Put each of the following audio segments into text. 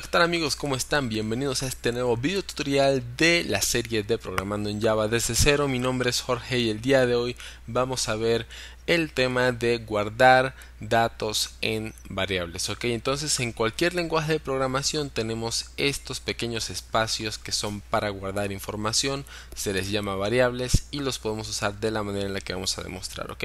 qué tal amigos, ¿cómo están? Bienvenidos a este nuevo video tutorial de la serie de programando en Java desde cero. Mi nombre es Jorge y el día de hoy vamos a ver el tema de guardar datos en variables. Ok, entonces en cualquier lenguaje de programación tenemos estos pequeños espacios que son para guardar información, se les llama variables y los podemos usar de la manera en la que vamos a demostrar. Ok,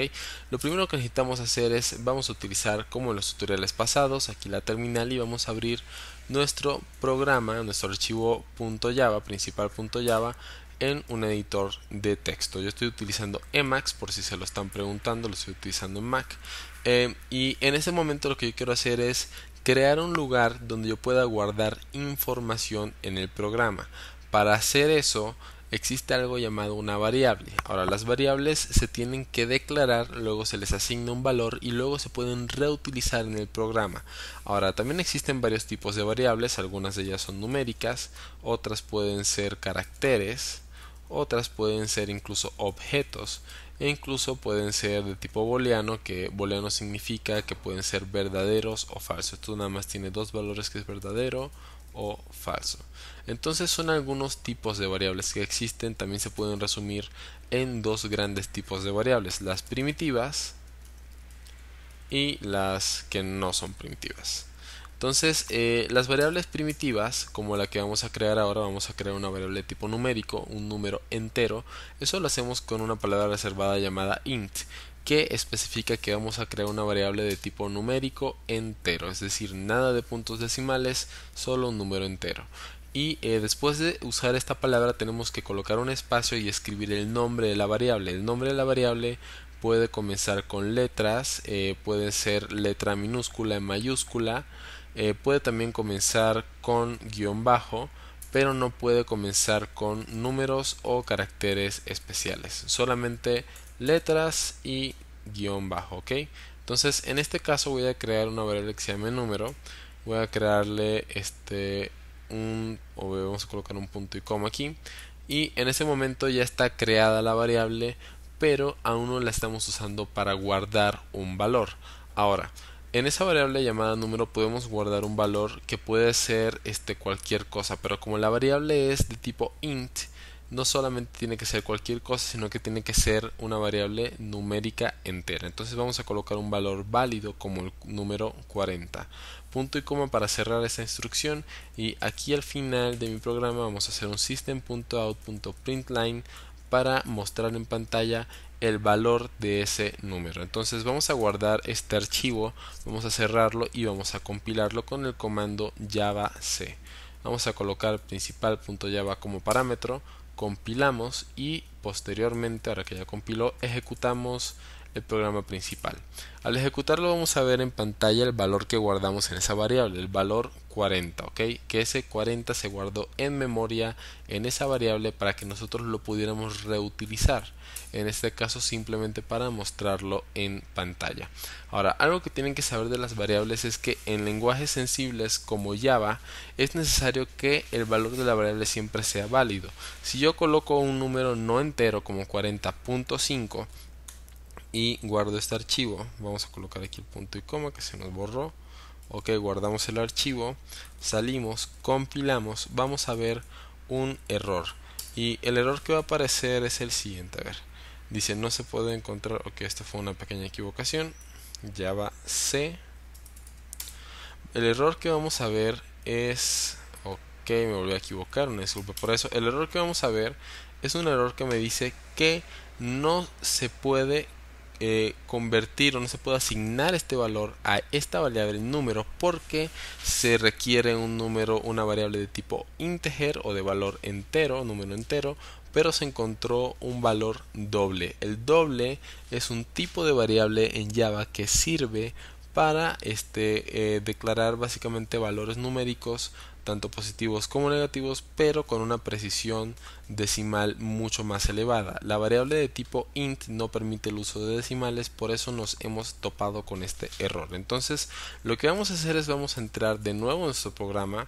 lo primero que necesitamos hacer es vamos a utilizar como en los tutoriales pasados aquí la terminal y vamos a abrir nuestro programa, nuestro archivo .java, principal.java en un editor de texto. Yo estoy utilizando Emacs, por si se lo están preguntando, lo estoy utilizando en Mac. Eh, y en ese momento lo que yo quiero hacer es crear un lugar donde yo pueda guardar información en el programa. Para hacer eso existe algo llamado una variable. Ahora las variables se tienen que declarar, luego se les asigna un valor y luego se pueden reutilizar en el programa. Ahora también existen varios tipos de variables, algunas de ellas son numéricas, otras pueden ser caracteres, otras pueden ser incluso objetos e incluso pueden ser de tipo booleano, que booleano significa que pueden ser verdaderos o falsos. Tú nada más tiene dos valores que es verdadero o falso. Entonces son algunos tipos de variables que existen, también se pueden resumir en dos grandes tipos de variables, las primitivas y las que no son primitivas. Entonces, eh, las variables primitivas, como la que vamos a crear ahora, vamos a crear una variable de tipo numérico, un número entero. Eso lo hacemos con una palabra reservada llamada int, que especifica que vamos a crear una variable de tipo numérico entero, es decir, nada de puntos decimales, solo un número entero. Y eh, después de usar esta palabra tenemos que colocar un espacio y escribir el nombre de la variable. El nombre de la variable puede comenzar con letras, eh, puede ser letra minúscula en mayúscula, eh, puede también comenzar con guión bajo pero no puede comenzar con números o caracteres especiales solamente letras y guión bajo ok entonces en este caso voy a crear una variable que se número voy a crearle este un o vamos a colocar un punto y coma aquí y en ese momento ya está creada la variable pero aún no la estamos usando para guardar un valor ahora en esa variable llamada número podemos guardar un valor que puede ser este cualquier cosa, pero como la variable es de tipo int, no solamente tiene que ser cualquier cosa, sino que tiene que ser una variable numérica entera. Entonces vamos a colocar un valor válido como el número 40. Punto y coma para cerrar esa instrucción y aquí al final de mi programa vamos a hacer un system.out.println para mostrar en pantalla el valor de ese número entonces vamos a guardar este archivo vamos a cerrarlo y vamos a compilarlo con el comando java c vamos a colocar principal.java como parámetro compilamos y posteriormente ahora que ya compiló ejecutamos el programa principal. Al ejecutarlo vamos a ver en pantalla el valor que guardamos en esa variable, el valor 40, ¿ok? Que ese 40 se guardó en memoria en esa variable para que nosotros lo pudiéramos reutilizar. En este caso simplemente para mostrarlo en pantalla. Ahora, algo que tienen que saber de las variables es que en lenguajes sensibles como Java es necesario que el valor de la variable siempre sea válido. Si yo coloco un número no entero como 40.5, y guardo este archivo. Vamos a colocar aquí el punto y coma que se nos borró. Ok, guardamos el archivo, salimos, compilamos, vamos a ver un error. Y el error que va a aparecer es el siguiente, a ver. Dice no se puede encontrar, ok, esta fue una pequeña equivocación. Java C. El error que vamos a ver es, ok, me volví a equivocar, una disculpa por eso. El error que vamos a ver es un error que me dice que no se puede eh, convertir o no se puede asignar este valor a esta variable número porque se requiere un número, una variable de tipo integer o de valor entero, número entero, pero se encontró un valor doble. El doble es un tipo de variable en Java que sirve para este, eh, declarar básicamente valores numéricos tanto positivos como negativos, pero con una precisión decimal mucho más elevada. La variable de tipo int no permite el uso de decimales, por eso nos hemos topado con este error. Entonces, lo que vamos a hacer es vamos a entrar de nuevo en nuestro programa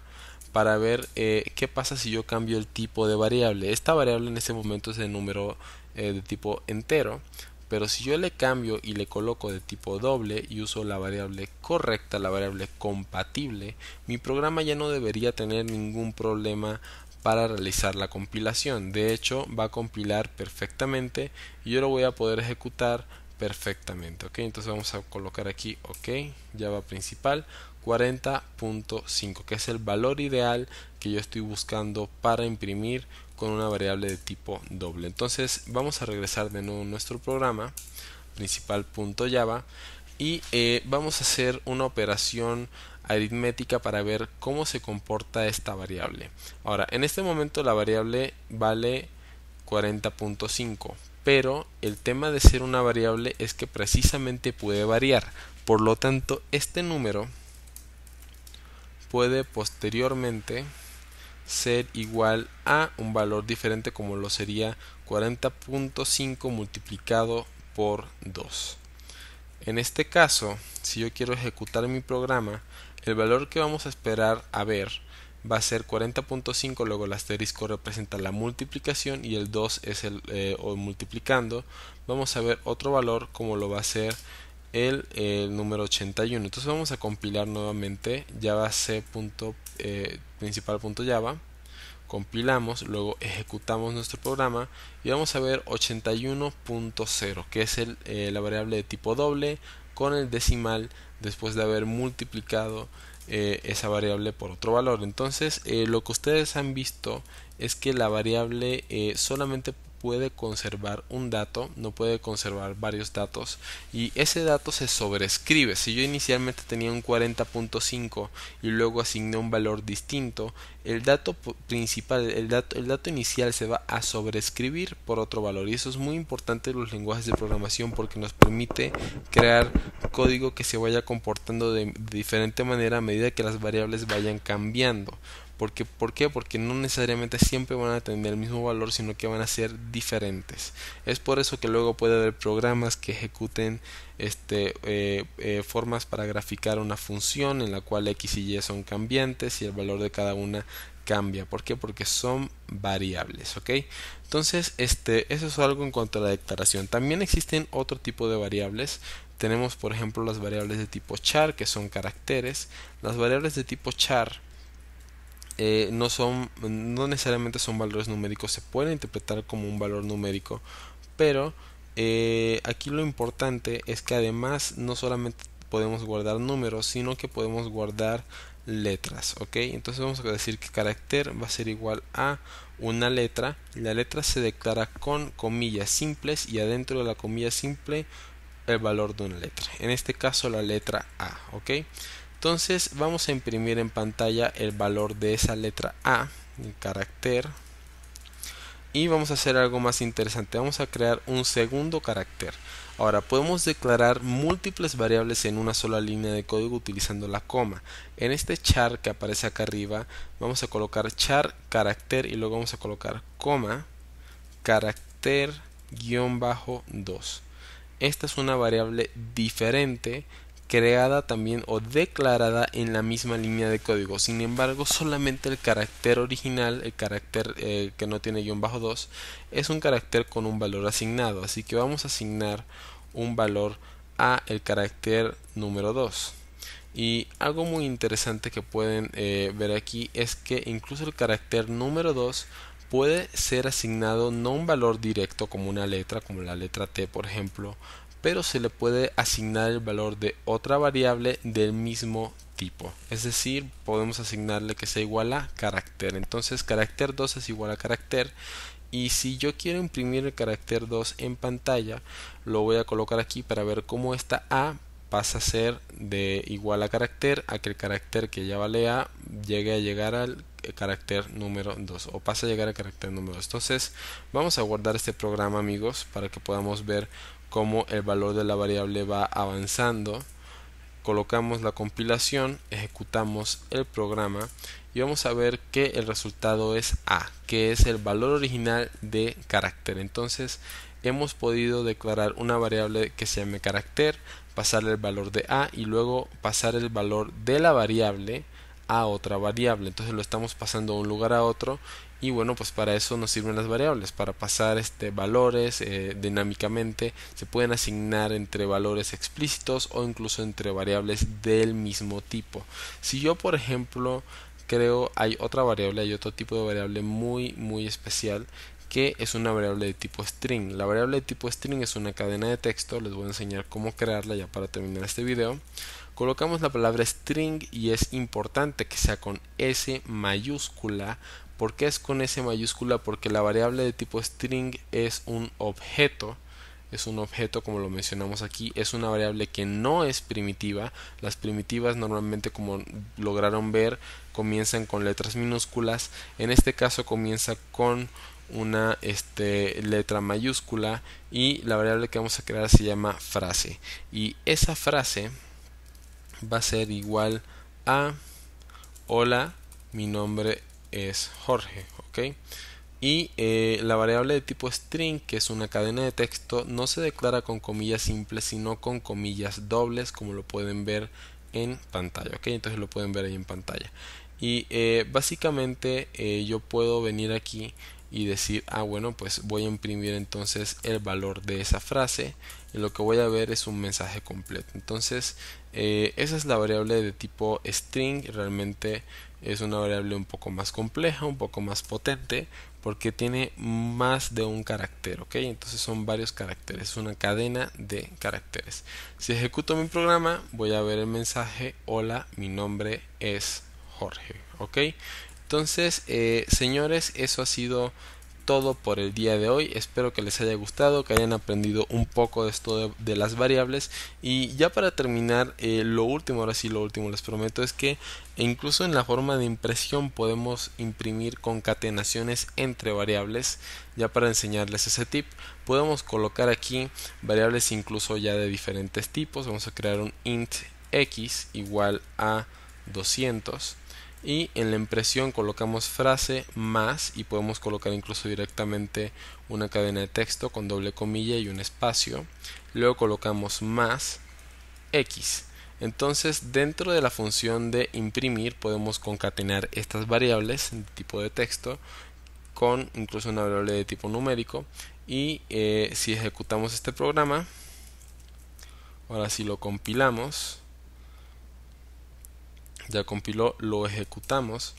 para ver eh, qué pasa si yo cambio el tipo de variable. Esta variable en este momento es de número eh, de tipo entero, pero si yo le cambio y le coloco de tipo doble y uso la variable correcta, la variable compatible, mi programa ya no debería tener ningún problema para realizar la compilación. De hecho, va a compilar perfectamente y yo lo voy a poder ejecutar perfectamente. Ok, entonces vamos a colocar aquí OK, Java principal 40.5, que es el valor ideal que yo estoy buscando para imprimir con una variable de tipo doble. Entonces vamos a regresar de nuevo a nuestro programa principal.java y eh, vamos a hacer una operación aritmética para ver cómo se comporta esta variable. Ahora, en este momento la variable vale 40.5, pero el tema de ser una variable es que precisamente puede variar. Por lo tanto, este número puede posteriormente ser igual a un valor diferente como lo sería 40.5 multiplicado por 2. En este caso, si yo quiero ejecutar mi programa, el valor que vamos a esperar a ver va a ser 40.5, luego el asterisco representa la multiplicación y el 2 es el eh, o multiplicando. Vamos a ver otro valor como lo va a ser el, número 81 entonces vamos a compilar nuevamente java c eh, punto, .java compilamos luego ejecutamos nuestro programa y vamos a ver 81.0 que es eh, la variable de tipo doble con el decimal después de haber multiplicado eh, esa variable por otro valor entonces lo que ustedes han visto es que la variable solamente puede conservar un dato, no puede conservar varios datos y ese dato se sobrescribe. Si yo inicialmente tenía un 40.5 y luego asigné un valor distinto, el dato principal, el dato, el dato inicial se va a sobrescribir por otro valor y eso es muy importante en los lenguajes de programación porque nos permite crear código que se vaya comportando de diferente manera a medida que las variables vayan cambiando. Porque, ¿Por qué? Porque no necesariamente siempre van a tener el mismo valor, sino que van a ser diferentes. Es por eso que luego puede haber programas que ejecuten este, eh, eh, formas para graficar una función en la cual x y y son cambiantes y el valor de cada una cambia. ¿Por qué? Porque son variables, Entonces, este, eso es algo en cuanto a la declaración. También existen otro tipo de variables. Tenemos, por ejemplo, las variables de tipo char, que son caracteres. Las variables de tipo char eh, no son no necesariamente son valores numéricos se pueden interpretar como un valor numérico pero eh, aquí lo importante es que además no solamente podemos guardar números sino que podemos guardar letras ok entonces vamos a decir que carácter va a ser igual a una letra la letra se declara con comillas simples y adentro de la comilla simple el valor de una letra en este caso la letra a ok entonces vamos a imprimir en pantalla el valor de esa letra A, el carácter. Y vamos a hacer algo más interesante, vamos a crear un segundo carácter. Ahora podemos declarar múltiples variables en una sola línea de código utilizando la coma. En este char que aparece acá arriba vamos a colocar char carácter y luego vamos a colocar coma carácter guión bajo 2. Esta es una variable diferente creada también o declarada en la misma línea de código. Sin embargo, solamente el carácter original, el carácter eh, que no tiene guión bajo 2, es un carácter con un valor asignado. Así que vamos a asignar un valor a el carácter número 2. Y algo muy interesante que pueden eh, ver aquí es que incluso el carácter número 2 puede ser asignado no un valor directo como una letra, como la letra T por ejemplo, pero se le puede asignar el valor de otra variable del mismo tipo. Es decir, podemos asignarle que sea igual a carácter. Entonces, carácter 2 es igual a carácter. Y si yo quiero imprimir el carácter 2 en pantalla, lo voy a colocar aquí para ver cómo esta A pasa a ser de igual a carácter a que el carácter que ya vale A llegue a llegar al carácter número 2 o pasa a llegar al carácter número 2. Entonces, vamos a guardar este programa, amigos, para que podamos ver como el valor de la variable va avanzando colocamos la compilación ejecutamos el programa y vamos a ver que el resultado es a que es el valor original de carácter entonces hemos podido declarar una variable que se llame carácter pasarle el valor de a y luego pasar el valor de la variable a otra variable entonces lo estamos pasando de un lugar a otro y bueno pues para eso nos sirven las variables para pasar este valores eh, dinámicamente se pueden asignar entre valores explícitos o incluso entre variables del mismo tipo si yo por ejemplo creo hay otra variable hay otro tipo de variable muy muy especial que es una variable de tipo string. La variable de tipo string es una cadena de texto, les voy a enseñar cómo crearla ya para terminar este video. Colocamos la palabra string y es importante que sea con S mayúscula ¿Por qué es con S mayúscula? Porque la variable de tipo string es un objeto. Es un objeto como lo mencionamos aquí, es una variable que no es primitiva. Las primitivas normalmente como lograron ver comienzan con letras minúsculas. En este caso comienza con una este, letra mayúscula y la variable que vamos a crear se llama frase y esa frase va a ser igual a hola mi nombre es Jorge, ¿ok? Y eh, la variable de tipo string, que es una cadena de texto, no se declara con comillas simples, sino con comillas dobles, como lo pueden ver en pantalla, ¿ok? Entonces lo pueden ver ahí en pantalla. Y eh, básicamente eh, yo puedo venir aquí y decir, ah, bueno, pues voy a imprimir entonces el valor de esa frase. Y lo que voy a ver es un mensaje completo. Entonces, esa es la variable de tipo string. Realmente es una variable un poco más compleja, un poco más potente, porque tiene más de un carácter, ¿ok? Entonces son varios caracteres, es una cadena de caracteres. Si ejecuto mi programa, voy a ver el mensaje, hola, mi nombre es Jorge, ¿ok? Entonces, eh, señores, eso ha sido todo por el día de hoy. Espero que les haya gustado, que hayan aprendido un poco de esto de, las variables. Y ya para terminar, eh, lo último, ahora sí lo último les prometo, es que incluso en la forma de impresión podemos imprimir concatenaciones entre variables. Ya para enseñarles ese tip, podemos colocar aquí variables incluso ya de diferentes tipos. Vamos a crear un int x igual a 200 y en la impresión colocamos frase más y podemos colocar incluso directamente una cadena de texto con doble comilla y un espacio. Luego colocamos más x. Entonces dentro de la función de imprimir podemos concatenar estas variables de tipo de texto con incluso una variable de tipo numérico y eh, si ejecutamos este programa ahora si lo compilamos ya compiló, lo ejecutamos,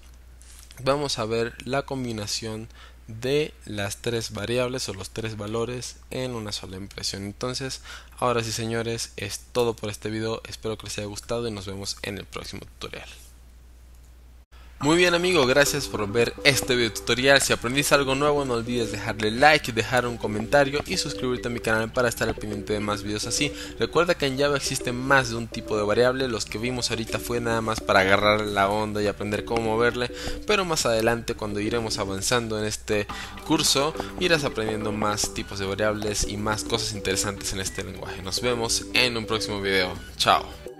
vamos a ver la combinación de las tres variables o los tres valores en una sola impresión. Entonces, ahora sí señores, es todo por este video, espero que les haya gustado y nos vemos en el próximo tutorial. Muy bien amigo, gracias por ver este video tutorial. Si aprendiste algo nuevo no olvides dejarle like, dejar un comentario y suscribirte a mi canal para estar al pendiente de más videos así. Recuerda que en Java existe más de un tipo de variable, los que vimos ahorita fue nada más para agarrar la onda y aprender cómo moverle, pero más adelante cuando iremos avanzando en este curso irás aprendiendo más tipos de variables y más cosas interesantes en este lenguaje. Nos vemos en un próximo video. Chao.